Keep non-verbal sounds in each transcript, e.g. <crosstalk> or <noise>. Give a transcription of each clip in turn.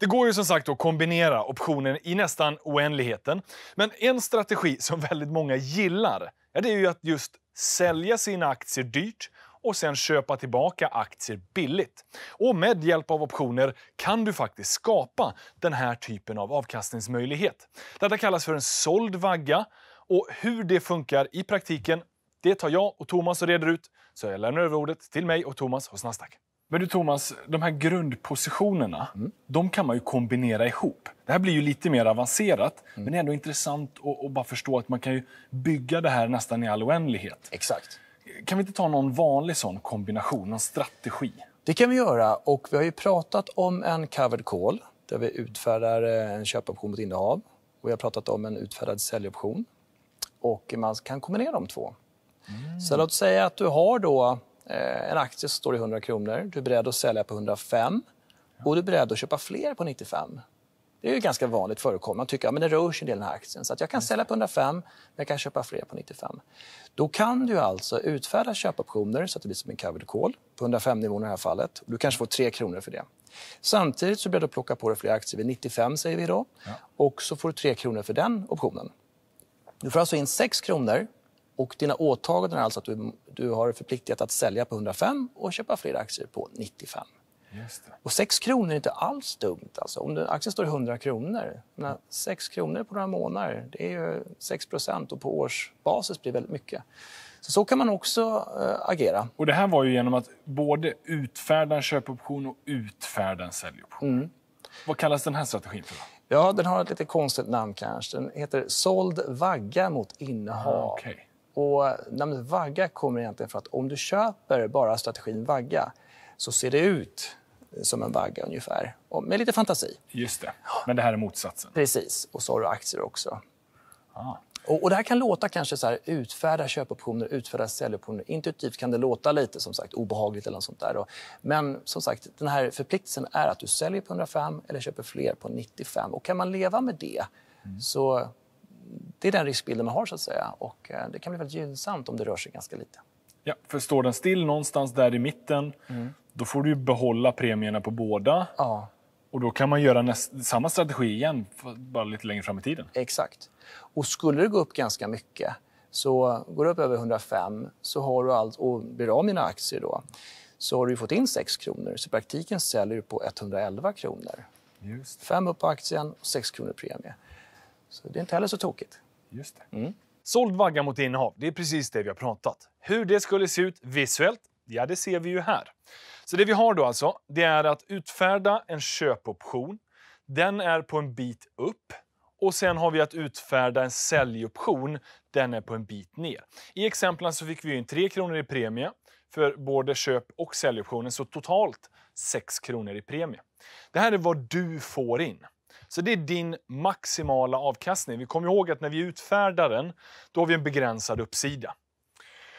Det går ju som sagt att kombinera optioner i nästan oändligheten. Men en strategi <laughs> som väldigt många gillar ja, det är ju att just sälja sina aktier dyrt och sen köpa tillbaka aktier billigt. Och med hjälp av optioner kan du faktiskt skapa den här typen av avkastningsmöjlighet. Detta kallas för en såld vagga och hur det funkar i praktiken det tar jag och Thomas och reder ut, så jag lämnar över ordet till mig och Thomas hos Nasdaq. Men du Thomas, de här grundpositionerna, mm. de kan man ju kombinera ihop. Det här blir ju lite mer avancerat, mm. men det är ändå intressant att bara förstå att man kan ju bygga det här nästan i all oändlighet. Exakt. Kan vi inte ta någon vanlig sån kombination, någon strategi? Det kan vi göra och vi har ju pratat om en covered call där vi utfärdar eh, en köpoption mot innehav och vi har pratat om en utfärdad säljoption. Och man kan kombinera de två. Mm. Så låt säga att du har då Eh, en aktie står i 100 kronor. Du är beredd att sälja på 105 och du är beredd att köpa fler på 95. Det är ju ganska vanligt förekommande. Man tycker att ja, det rör sig en del den här aktien. Så att jag kan mm. sälja på 105, men jag kan köpa fler på 95. Då kan du alltså utfärda köpoptioner så att det blir som en covered call på 105-nivån i det här fallet. Du kanske får 3 kronor för det. Samtidigt så blir du plocka på dig fler aktier vid 95 säger vi då. Ja. Och så får du 3 kronor för den optionen. Du får alltså in 6 kronor och dina åtaganden är alltså att du, du har förpliktigat att sälja på 105 och köpa fler aktier på 95. Och 6 kronor är inte alls dumt. Alltså. Om aktien står i 100 kronor, 6 kronor på några månader, det är ju 6 och på årsbasis blir det väldigt mycket. Så, så kan man också äh, agera. Och Det här var ju genom att både utfärda en köpoption och utfärda en säljoption. Mm. Vad kallas den här strategin för? Då? Ja, den har ett lite konstigt namn kanske. Den heter såld vagga mot innehav. Ah, okay. Och namnet vagga kommer egentligen för att om du köper bara strategin vagga så ser det ut som en vagga ungefär, med lite fantasi. Just det, men det här är motsatsen. Precis, och så har du aktier också. Ah. Och, och, det här kan låta kanske så här, utfärda köpoptioner, utfärda säljoptioner. Intuitivt kan det låta lite som sagt obehagligt eller något sånt där. Då. Men som sagt, den här förpliktelsen är att du säljer på 105 eller köper fler på 95. Och kan man leva med det mm. så det är den riskbilden man har så att säga och eh, det kan bli väldigt gynnsamt om det rör sig ganska lite. Ja, för står den still någonstans där i mitten, mm. då får du behålla premierna på båda. Ja. Och då kan man göra näst, samma strategi igen, bara lite längre fram i tiden. Exakt. Och skulle det gå upp ganska mycket, så går det upp över 105 så har du allt, och blir av mina aktier då, så har du fått in 6 kronor. Så i praktiken säljer du på 111 kronor. Just. 5 upp på aktien och 6 kronor premie. Så det är inte heller så tokigt. Just det. Mm. Såld vagga mot innehav, det är precis det vi har pratat. Hur det skulle se ut visuellt, ja det ser vi ju här. Så det vi har då alltså, det är att utfärda en köpoption. Den är på en bit upp och sen har vi att utfärda en säljoption. Den är på en bit ner. I exemplen så fick vi in 3 kronor i premie för både köp och säljoptionen, så totalt 6 kronor i premie. Det här är vad du får in. Så det är din maximala avkastning. Vi kommer ihåg att när vi utfärdar den, då har vi en begränsad uppsida.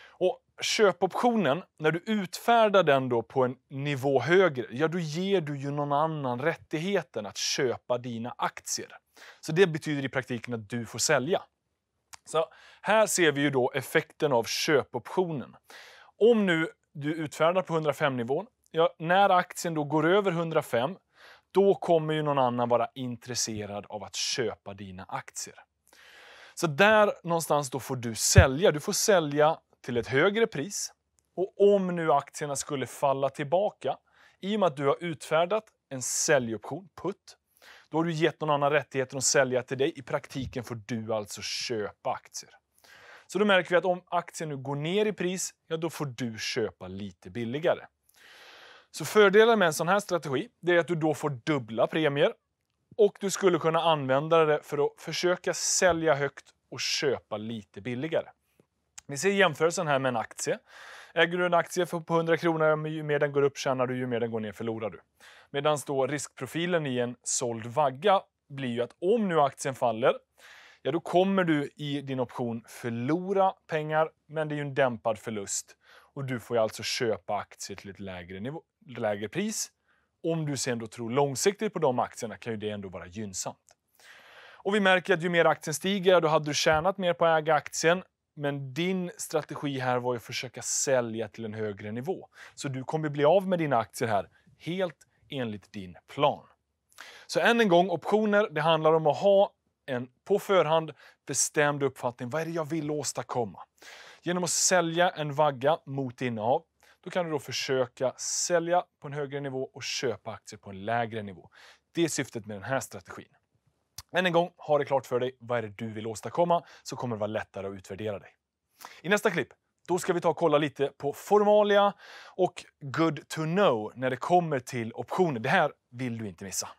Och köpoptionen, när du utfärdar den då på en nivå högre, ja då ger du ju någon annan rättigheten att köpa dina aktier. Så det betyder i praktiken att du får sälja. Så här ser vi ju då effekten av köpoptionen. Om nu du utfärdar på 105-nivån, ja, när aktien då går över 105 då kommer ju någon annan vara intresserad av att köpa dina aktier. Så där någonstans då får du sälja. Du får sälja till ett högre pris. Och om nu aktierna skulle falla tillbaka, i och med att du har utfärdat en säljoption, putt, då har du gett någon annan rättigheten att sälja till dig. I praktiken får du alltså köpa aktier. Så då märker vi att om aktien nu går ner i pris, ja då får du köpa lite billigare. Så fördelen med en sån här strategi är att du då får dubbla premier och du skulle kunna använda det för att försöka sälja högt och köpa lite billigare. Vi ser jämförelsen här med en aktie. Äger du en aktie på 100 kronor, ju mer den går upp tjänar du, ju mer den går ner förlorar du. Medan då riskprofilen i en såld vagga blir ju att om nu aktien faller, ja då kommer du i din option förlora pengar, men det är ju en dämpad förlust. Och du får alltså köpa aktier till ett lägre, nivå, lägre pris. Om du sen då tror långsiktigt på de aktierna kan ju det ändå vara gynnsamt. Och vi märker att ju mer aktien stiger, då hade du tjänat mer på att äga aktien. Men din strategi här var ju att försöka sälja till en högre nivå. Så du kommer bli av med dina aktier här helt enligt din plan. Så än en gång, optioner, det handlar om att ha en på förhand bestämd uppfattning. Vad är det jag vill åstadkomma? Genom att sälja en vagga mot innehav då kan du då försöka sälja på en högre nivå och köpa aktier på en lägre nivå. Det är syftet med den här strategin. Än en gång, ha det klart för dig. Vad är det du vill åstadkomma? Så kommer det vara lättare att utvärdera dig. I nästa klipp då ska vi ta och kolla lite på formalia och good to know när det kommer till optioner. Det här vill du inte missa.